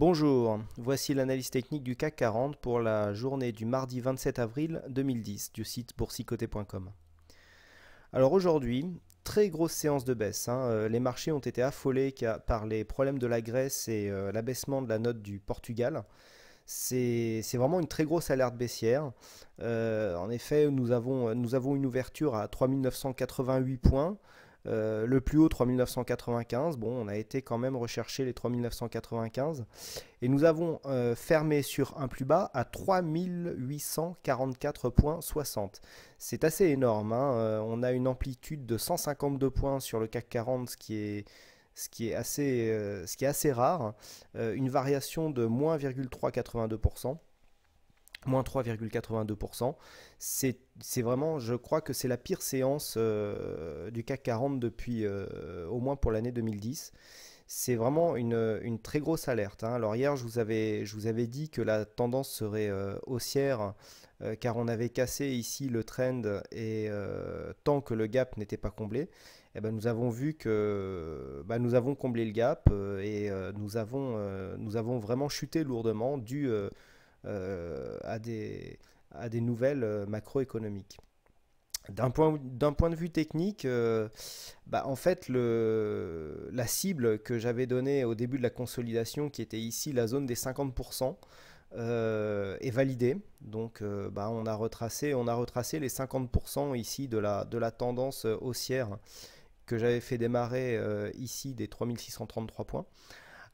Bonjour, voici l'analyse technique du CAC 40 pour la journée du mardi 27 avril 2010 du site boursicoté.com. Alors aujourd'hui, très grosse séance de baisse. Hein. Euh, les marchés ont été affolés par les problèmes de la Grèce et euh, l'abaissement de la note du Portugal. C'est vraiment une très grosse alerte baissière. Euh, en effet, nous avons, nous avons une ouverture à 3988 points. Euh, le plus haut, 3995. Bon, on a été quand même rechercher les 3995. Et nous avons euh, fermé sur un plus bas à 3844,60. C'est assez énorme. Hein. Euh, on a une amplitude de 152 points sur le CAC 40, ce qui est assez, ce qui est assez rare, hein. une variation de moins 0,382% moins 3,82%. C'est vraiment, je crois que c'est la pire séance euh, du CAC 40 depuis euh, au moins pour l'année 2010. C'est vraiment une, très grosse alerte. Hein. Alors hier, je vous, avais, je vous avais dit que la tendance serait euh, haussière car on avait cassé ici le trend et tant que le gap n'était pas comblé, eh ben, nous avons vu que bah, nous avons comblé le gap et nous, avons, nous avons vraiment chuté lourdement dû euh, à, des, à des nouvelles euh, macroéconomiques. D'un point, point, de vue technique, euh, bah en fait, le, la cible que j'avais donnée au début de la consolidation, qui était ici la zone des 50%, est validée. Donc, bah on, a retracé, on a retracé les 50% ici de la, de la, tendance haussière que j'avais fait démarrer ici des 3633 points.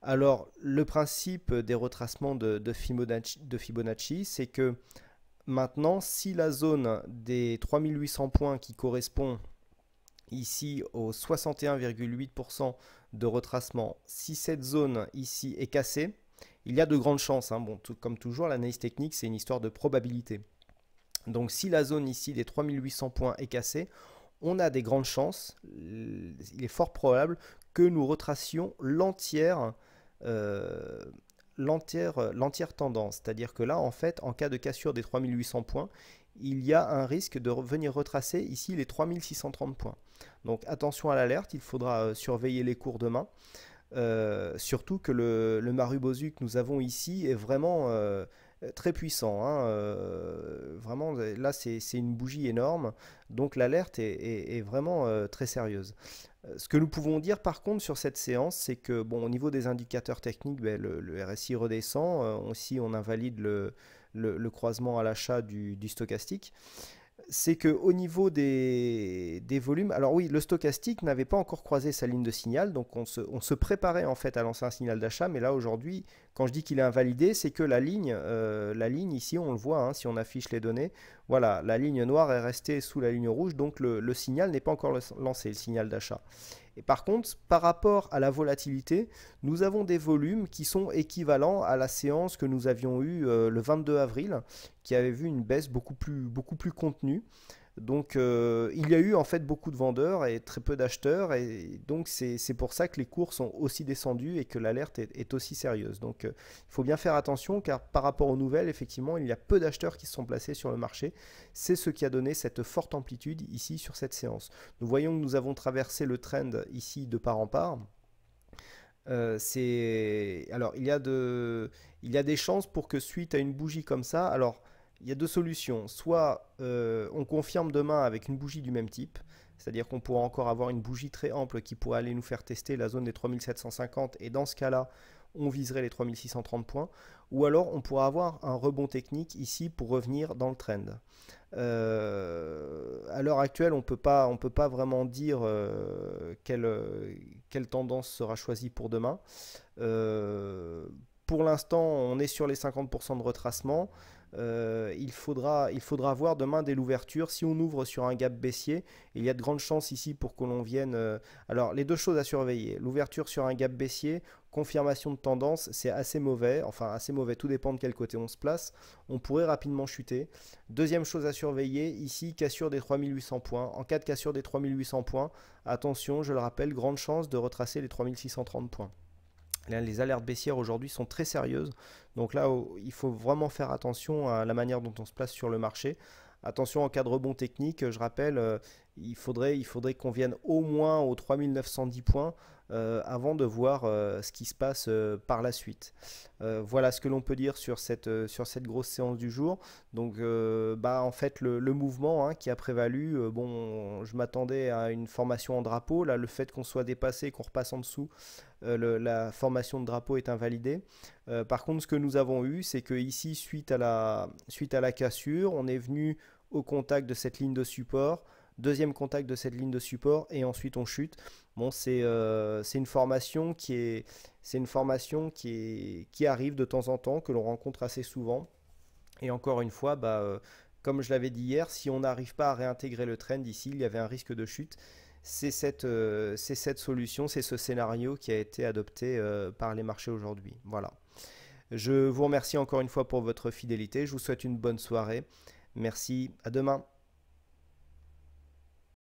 Alors, le principe des retracements de, Fibonacci, c'est que maintenant, si la zone des 3800 points qui correspond ici aux 61,8% de retracement, si cette zone ici est cassée, il y a de grandes chances. Hein. Bon, comme toujours, l'analyse technique, c'est une histoire de probabilité. Donc si la zone ici des 3800 points est cassée, on a des grandes chances, il est fort probable que nous retracions l'entière euh, euh, l'entière tendance. C'est-à-dire que là, en fait, en cas de cassure des 3800 points, il y a un risque de venir retracer ici les 3630 points. Donc attention à l'alerte, il faudra euh, surveiller les cours demain. surtout que le, le Marubosu que nous avons ici est vraiment euh, très puissant. Hein, euh, vraiment, euh, là, c'est une bougie énorme. Donc l'alerte est, vraiment très sérieuse. Ce que nous pouvons dire par contre sur cette séance, c'est que bon, au niveau des indicateurs techniques, ben, le, RSI redescend, aussi on invalide le, croisement à l'achat du, stochastique. C'est que au niveau des, volumes, alors oui, le stochastique n'avait pas encore croisé sa ligne de signal, donc on se préparait en fait à lancer un signal d'achat, mais là aujourd'hui, quand je dis qu'il est invalidé, c'est que la ligne, euh, la ligne ici, on le voit, hein, si on affiche les données, voilà, la ligne noire est restée sous la ligne rouge, donc le, signal n'est pas encore lancé, le signal d'achat. Et par contre, par rapport à la volatilité, nous avons des volumes qui sont équivalents à la séance que nous avions eue euh, le 22 avril, qui avait vu une baisse beaucoup plus, beaucoup plus contenue. Donc euh, il y a eu en fait beaucoup de vendeurs et très peu d'acheteurs et donc c'est pour ça que les cours sont aussi descendus et que l'alerte est, aussi sérieuse. Donc euh, il faut bien faire attention car par rapport aux nouvelles, effectivement, il y a peu d'acheteurs qui se sont placés sur le marché. C'est ce qui a donné cette forte amplitude ici sur cette séance. Nous voyons que nous avons traversé le trend ici de part en part. Euh, c'est alors il y, a il y a des chances pour que suite à une bougie comme ça, alors il y a deux solutions. Soit euh, on confirme demain avec une bougie du même type, c'est-à-dire qu'on pourra encore avoir une bougie très ample qui pourrait aller nous faire tester la zone des 3750, et dans ce cas-là, on viserait les 3630 points, ou alors on pourra avoir un rebond technique ici pour revenir dans le trend. Euh, à l'heure actuelle, on ne peut pas vraiment dire euh, quelle, quelle, tendance sera choisie pour demain. pour l'instant, on est sur les 50% de retracement. Euh, il, faudra, il faudra voir demain dès l'ouverture. Si on ouvre sur un gap baissier, il y a de grandes chances ici pour que l'on vienne. Euh, alors, les deux choses à surveiller l'ouverture sur un gap baissier, confirmation de tendance, c'est assez mauvais. Enfin, assez mauvais, tout dépend de quel côté on se place. On pourrait rapidement chuter. Deuxième chose à surveiller, ici, cassure des 3800 points. En cas de cassure des 3800 points, attention, je le rappelle, grande chance de retracer les 3630 points les alertes baissières aujourd'hui sont très sérieuses. Donc là, il faut vraiment faire attention à la manière dont on se place sur le marché. Attention en cas de rebond technique, je rappelle, euh, il faudrait, qu'on vienne au moins aux 3910 points euh, avant de voir euh, ce qui se passe euh, par la suite. voilà ce que l'on peut dire sur cette, grosse séance du jour. Donc, bah, en fait, le, mouvement hein, qui a prévalu, bon, je m'attendais à une formation en drapeau. Là, le fait qu'on soit dépassé, qu'on repasse en dessous, la formation de drapeau est invalidée. par contre, ce que nous avons eu, c'est que ici, suite à la cassure, on est venu au contact de cette ligne de support deuxième contact de cette ligne de support et ensuite on chute. Bon, euh, c'est une formation qui est c'est une formation qui est qui arrive de temps en temps que l'on rencontre assez souvent. Et encore une fois, bah, euh, comme je l'avais dit hier, si on n'arrive pas à réintégrer le trend ici, il y avait un risque de chute. C'est cette, euh, c'est cette, solution, c'est ce scénario qui a été adopté par les marchés aujourd'hui. Voilà. Je vous remercie encore une fois pour votre fidélité. Je vous souhaite une bonne soirée. Merci. À demain.